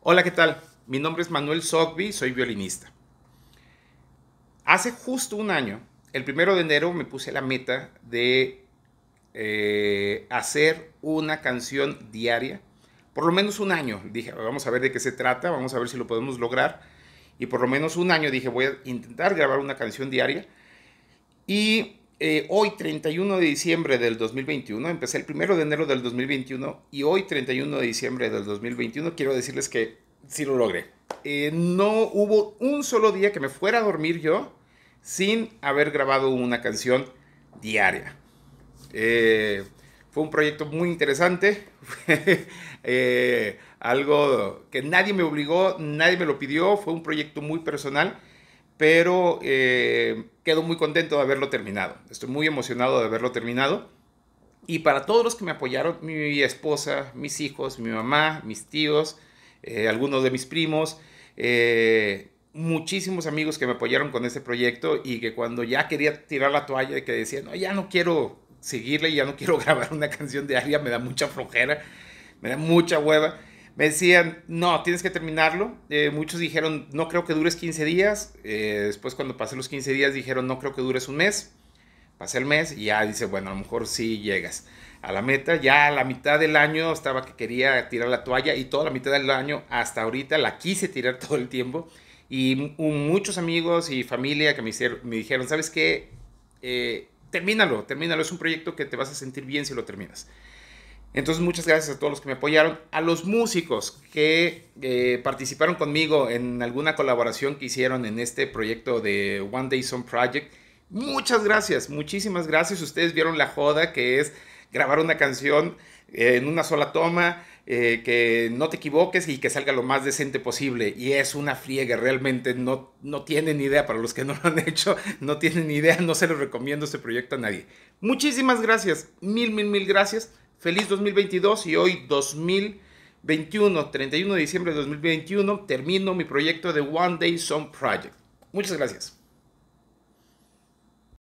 Hola, ¿qué tal? Mi nombre es Manuel Sogby, soy violinista. Hace justo un año, el primero de enero, me puse la meta de eh, hacer una canción diaria, por lo menos un año. Dije, vamos a ver de qué se trata, vamos a ver si lo podemos lograr. Y por lo menos un año dije, voy a intentar grabar una canción diaria. Y eh, hoy 31 de diciembre del 2021, empecé el 1 de enero del 2021 y hoy 31 de diciembre del 2021 quiero decirles que sí lo logré. Eh, no hubo un solo día que me fuera a dormir yo sin haber grabado una canción diaria. Eh, fue un proyecto muy interesante, algo que nadie me obligó, nadie me lo pidió, fue un proyecto muy personal pero eh, quedo muy contento de haberlo terminado. Estoy muy emocionado de haberlo terminado. Y para todos los que me apoyaron, mi esposa, mis hijos, mi mamá, mis tíos, eh, algunos de mis primos, eh, muchísimos amigos que me apoyaron con este proyecto y que cuando ya quería tirar la toalla y que decían, no, ya no quiero seguirle, ya no quiero grabar una canción de Aria, me da mucha flojera, me da mucha hueva me decían, no, tienes que terminarlo. Eh, muchos dijeron, no creo que dures 15 días. Eh, después cuando pasé los 15 días dijeron, no creo que dures un mes. Pasé el mes y ya dice, bueno, a lo mejor sí llegas a la meta. Ya a la mitad del año estaba que quería tirar la toalla y toda la mitad del año hasta ahorita la quise tirar todo el tiempo. Y muchos amigos y familia que me, dijeron, ¿sabes qué? Eh, termínalo, termínalo. Es un proyecto que te vas a sentir bien si lo terminas. Entonces, muchas gracias a todos los que me apoyaron, a los músicos que eh, participaron conmigo en alguna colaboración que hicieron en este proyecto de One Day Song Project. Muchas gracias, muchísimas gracias. Ustedes vieron la joda que es grabar una canción eh, en una sola toma, eh, que no te equivoques y que salga lo más decente posible. Y es una friega, realmente no, no tienen idea, para los que no lo han hecho, no tienen idea, no se los recomiendo este proyecto a nadie. Muchísimas gracias, mil, mil, mil gracias feliz 2022 y hoy 2021, 31 de diciembre de 2021, termino mi proyecto de One Day Song Project. Muchas gracias.